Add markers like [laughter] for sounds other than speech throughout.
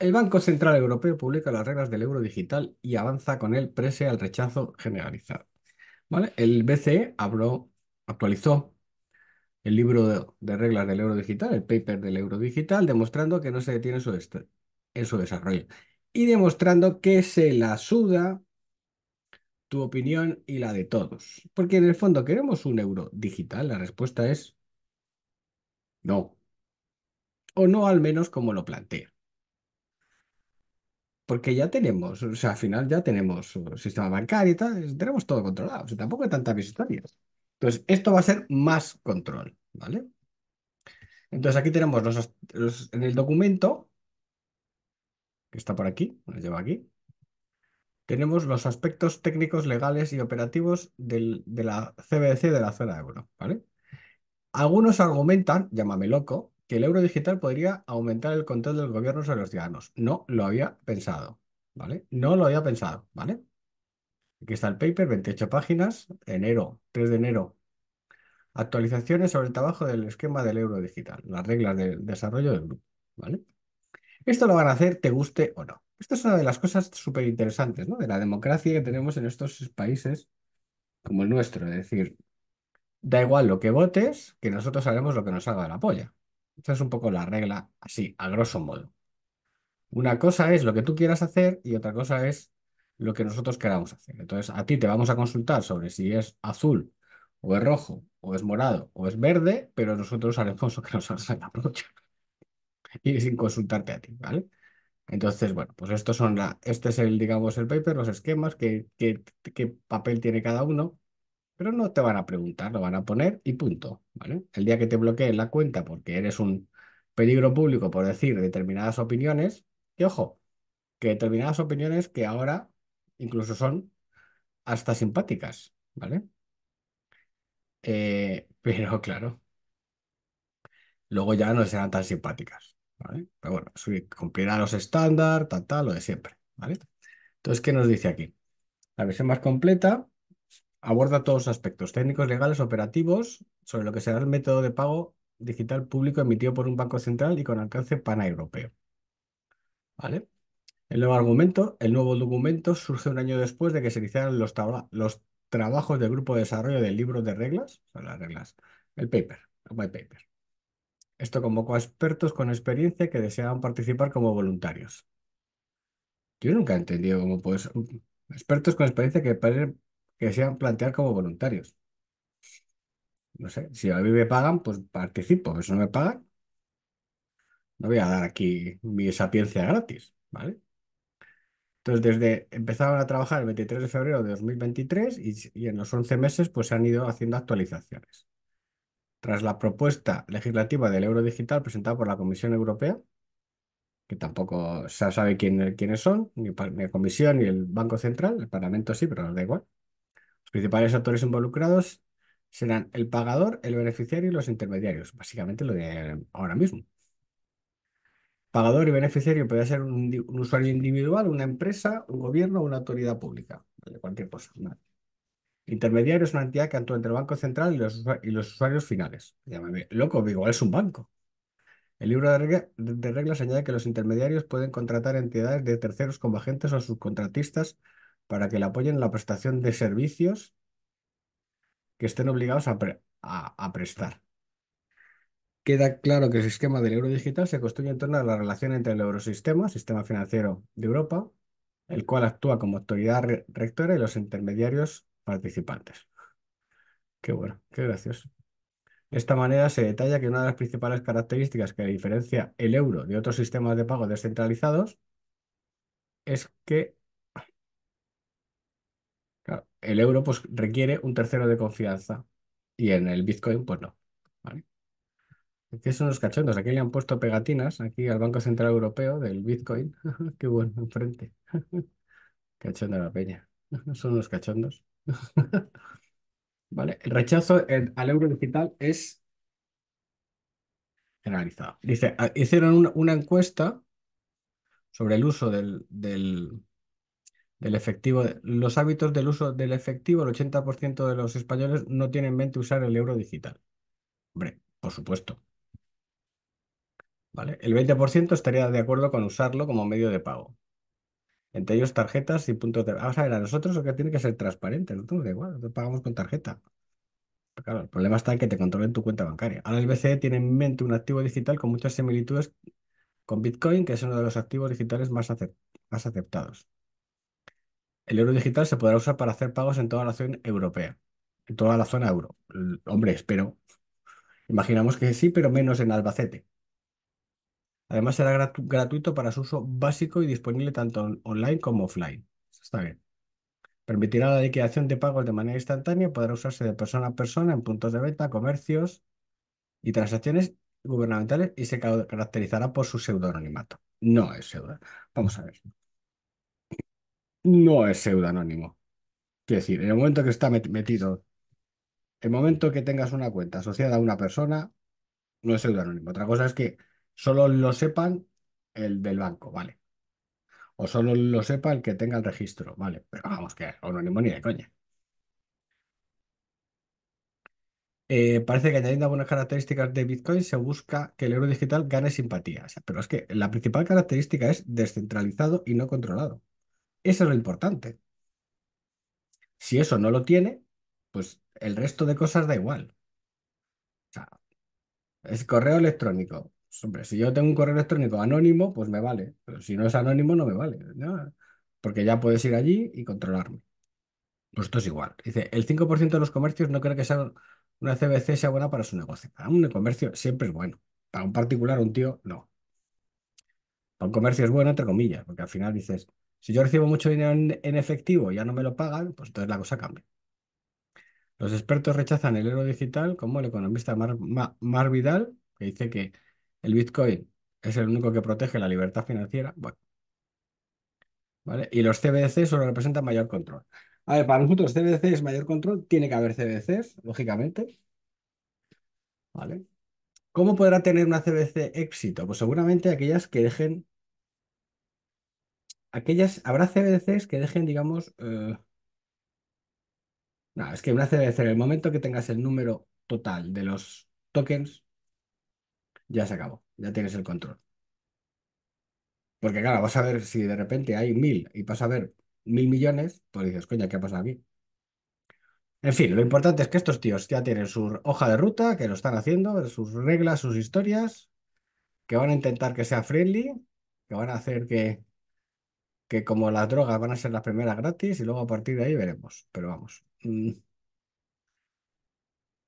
El Banco Central Europeo publica las reglas del euro digital y avanza con él prese al rechazo generalizado. ¿Vale? El BCE actualizó el libro de, reglas del euro digital, el paper del euro digital, demostrando que no se detiene en su desarrollo y demostrando que se la suda tu opinión y la de todos. Porque en el fondo queremos un euro digital. La respuesta es no. O no al menos como lo plantea porque ya tenemos, o sea, al final ya tenemos sistema bancario y tal, tenemos todo controlado, o sea, tampoco hay tantas historias. Entonces, esto va a ser más control, ¿vale? Entonces, aquí tenemos en el documento, que está por aquí, lo lleva aquí, tenemos los aspectos técnicos, legales y operativos de la CBDC de la zona euro, ¿vale? Algunos argumentan, llámame loco, que el euro digital podría aumentar el control del gobierno sobre los ciudadanos. No lo había pensado, ¿vale? No lo había pensado, ¿vale? Aquí está el paper, 28 páginas, enero, 3 de enero. Actualizaciones sobre el trabajo del esquema del euro digital, las reglas del desarrollo del grupo, ¿vale? Esto lo van a hacer, te guste o no. Esta es una de las cosas súper interesantes, ¿no? De la democracia que tenemos en estos países como el nuestro. Es decir, da igual lo que votes, que nosotros haremos lo que nos haga la polla. Esa es un poco la regla, así, a grosso modo. Una cosa es lo que tú quieras hacer y otra cosa es lo que nosotros queramos hacer. Entonces, a ti te vamos a consultar sobre si es azul o es rojo o es morado o es verde, pero nosotros haremos lo que nos en la brocha y sin consultarte a ti, ¿vale? Entonces, bueno, pues estos son la, este es el, digamos, el paper, los esquemas, qué papel tiene cada uno pero no te van a preguntar, lo van a poner y punto, ¿vale? El día que te bloqueen la cuenta porque eres un peligro público por decir determinadas opiniones, y ojo, que determinadas opiniones que ahora incluso son hasta simpáticas, ¿vale? Eh, [laughs] pero claro, luego ya no serán tan simpáticas, ¿vale? Pero bueno, cumplirá los estándares, tal, tal, lo de siempre, ¿vale? Entonces, ¿qué nos dice aquí? La versión más completa Aborda todos los aspectos técnicos, legales, operativos, sobre lo que será el método de pago digital público emitido por un banco central y con alcance paneuropeo. ¿Vale? El nuevo argumento, el nuevo documento surge un año después de que se iniciaran los, trabajos del grupo de desarrollo del libro de reglas, o las reglas, el paper, el white paper. Esto convocó a expertos con experiencia que deseaban participar como voluntarios. Yo nunca he entendido cómo puedes... Expertos con experiencia que que se a plantear como voluntarios. No sé, si a mí me pagan, pues participo. Si no me pagan, no voy a dar aquí mi sapiencia gratis, ¿vale? Entonces, desde empezaron a trabajar el 23 de febrero de 2023 y, en los 11 meses pues, se han ido haciendo actualizaciones. Tras la propuesta legislativa del euro digital presentada por la Comisión Europea, que tampoco se sabe quiénes son, ni la Comisión ni el Banco Central, el Parlamento sí, pero nos da igual. Los principales actores involucrados serán el pagador, el beneficiario y los intermediarios. Básicamente lo de ahora mismo. Pagador y beneficiario puede ser un, usuario individual, una empresa, un gobierno o una autoridad pública. de Cualquier cosa. Intermediario es una entidad que actúa entre el Banco Central y los, usuarios finales. Llámame loco, igual es un banco. El libro de, de reglas añade que los intermediarios pueden contratar entidades de terceros como agentes o subcontratistas para que le apoyen la prestación de servicios que estén obligados a, prestar. Queda claro que el sistema del euro digital se construye en torno a la relación entre el eurosistema, sistema financiero de Europa, el cual actúa como autoridad rectora y los intermediarios participantes. Qué bueno, qué gracioso. De esta manera se detalla que una de las principales características que diferencia el euro de otros sistemas de pago descentralizados es que el euro pues requiere un tercero de confianza y en el Bitcoin pues no. ¿vale? son los cachondos. Aquí le han puesto pegatinas aquí al Banco Central Europeo del Bitcoin. [laughs] Qué bueno, enfrente. [laughs] Cachondo la peña. [laughs] Son los cachondos. Vale, el rechazo al euro digital es generalizado. Dice, ah, hicieron una, una encuesta sobre el uso del, del, el efectivo. Los hábitos del uso del efectivo, el 80% de los españoles no tienen en mente usar el euro digital. Hombre, por supuesto. ¿Vale? El 20% estaría de acuerdo con usarlo como medio de pago. Entre ellos tarjetas y puntos de... Vamos a ah, ver, a nosotros lo que tiene que ser transparente, no da igual, nosotros pagamos con tarjeta. claro, el problema está en que te controlen tu cuenta bancaria. Ahora el BCE tiene en mente un activo digital con muchas similitudes con Bitcoin, que es uno de los activos digitales más aceptados. El euro digital se podrá usar para hacer pagos en toda la zona europea, en toda la zona euro. Hombre, espero. Imaginamos que sí, pero menos en Albacete. Además, será gratuito para su uso básico y disponible tanto online como offline. está bien. Permitirá la liquidación de pagos de manera instantánea, podrá usarse de persona a persona en puntos de venta, comercios y transacciones gubernamentales y se caracterizará por su pseudonimato. No es pseudo. Vamos a ver. No es pseudoanónimo. Quiero decir, en el momento que está metido, el momento que tengas una cuenta asociada a una persona, no es pseudoanónimo. Otra cosa es que solo lo sepan el del banco, ¿vale? O solo lo sepa el que tenga el registro, ¿vale? Pero vamos, que anónimo ni de coña. Eh, parece que añadiendo algunas características de Bitcoin se busca que el euro digital gane simpatía. pero es que la principal característica es descentralizado y no controlado. Eso es lo importante. Si eso no lo tiene, pues el resto de cosas da igual. O sea, es correo electrónico. Pues, hombre, si yo tengo un correo electrónico anónimo, pues me vale. Pero si no es anónimo, no me vale. Porque ya puedes ir allí y controlarme. Pues esto es igual. Dice, el 5% de los comercios no cree que sea una CBC sea buena para su negocio. Para ah, un comercio siempre es bueno. Para un particular, un tío, no. Para un comercio es bueno, entre comillas, porque al final dices, si yo recibo mucho dinero en, efectivo y ya no me lo pagan, pues entonces la cosa cambia. Los expertos rechazan el euro digital como el economista Mar, Mar, Vidal, que dice que el Bitcoin es el único que protege la libertad financiera. ¿Vale? Y los CBDC solo representan mayor control. A ver, para nosotros CBDC es mayor control, tiene que haber CBDCs, lógicamente. ¿Vale? ¿Cómo podrá tener una CBDC éxito? Pues seguramente aquellas que dejen aquellas, habrá CBDCs que dejen, digamos, eh, no, es que una CBDC, en el momento que tengas el número total de los tokens, ya se acabó, ya tienes el control. Porque claro, vas a ver si de repente hay mil y vas a ver mil millones, pues dices, coña, ¿qué ha pasado aquí? En fin, lo importante es que estos tíos ya tienen su hoja de ruta, que lo están haciendo, sus reglas, sus historias, que van a intentar que sea friendly, que van a hacer que como las drogas van a ser las primeras gratis y luego a partir de ahí veremos, pero vamos. Mm,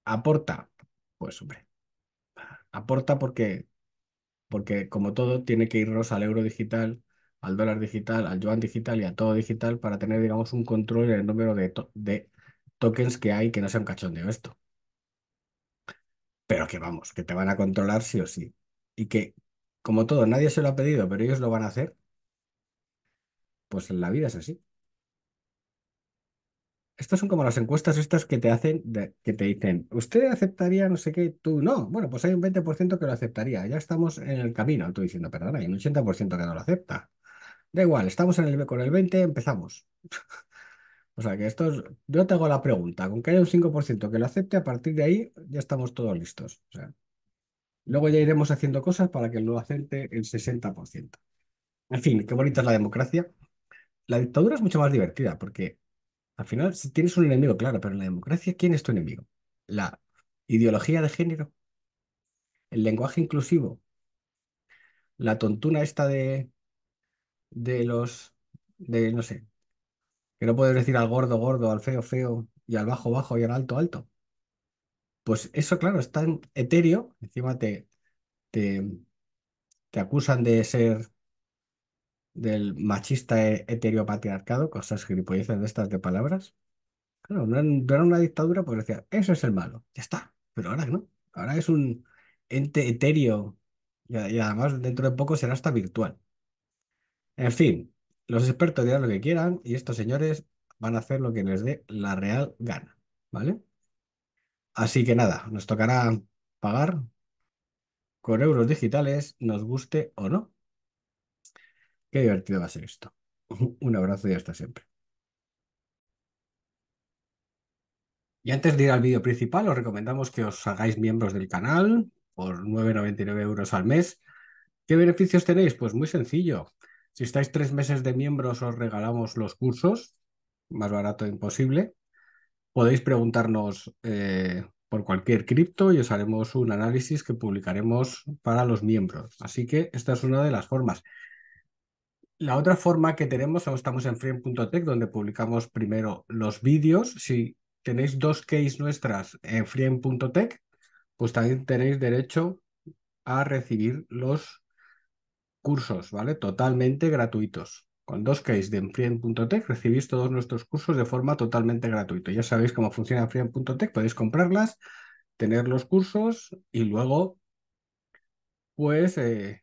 ¿Aporta? Pues hombre, aporta porque, porque como todo tiene que irnos al euro digital, al dólar digital, al yuan digital y a todo digital para tener, digamos, un control en el número de, de tokens que hay que no sea un cachondeo esto. Pero que vamos, que te van a controlar sí o sí. Y que, como todo, nadie se lo ha pedido, pero ellos lo van a hacer pues la vida es así. Estas son como las encuestas estas que te hacen, que te dicen, ¿usted aceptaría no sé qué? Tú no. Bueno, pues hay un 20% que lo aceptaría. Ya estamos en el camino. Tú diciendo, perdona, hay un 80% que no lo acepta. Da igual, estamos en el, con el 20, empezamos. [laughs] O sea que esto yo te hago la pregunta, con que haya un 5% que lo acepte, a partir de ahí ya estamos todos listos. luego ya iremos haciendo cosas para que lo acepte el 60%. En fin, qué bonita es la democracia. La dictadura es mucho más divertida porque al final tienes un enemigo, claro, pero en la democracia, ¿quién es tu enemigo? ¿La ideología de género? ¿El lenguaje inclusivo? ¿La tontuna esta de, de los, de, no sé, que no puedes decir al gordo, gordo, al feo, feo, y al bajo, bajo, y al alto, alto? Pues eso, claro, está tan etéreo, encima te, te acusan de ser del machista e-, patriarcado, cosas gilipolleces de estas de palabras. Claro, no, era una dictadura porque decía, eso es el malo, ya está. Pero ahora no, ahora es un ente etéreo y, y además dentro de poco será hasta virtual. En fin, los expertos dirán lo que quieran y estos señores van a hacer lo que les dé la real gana, ¿vale? Así que nada, nos tocará pagar con euros digitales, nos guste o no. Qué divertido va a ser esto. [laughs] Un abrazo y hasta siempre. Y antes de ir al vídeo principal, os recomendamos que os hagáis miembros del canal por 9,99 euros al mes. ¿Qué beneficios tenéis? Pues muy sencillo. Si estáis tres meses de miembros, os regalamos los cursos, más barato imposible. Podéis preguntarnos eh, por cualquier cripto y os haremos un análisis que publicaremos para los miembros. Así que esta es una de las formas. La otra forma que tenemos, estamos en freem.tech, donde publicamos primero los vídeos. Si tenéis dos case nuestras en freem.tech, pues también tenéis derecho a recibir los cursos, ¿vale? Totalmente gratuitos. Con dos case de freem.tech, recibís todos nuestros cursos de forma totalmente gratuita. Ya sabéis cómo funciona freem.tech. podéis comprarlas, tener los cursos y luego, pues, eh,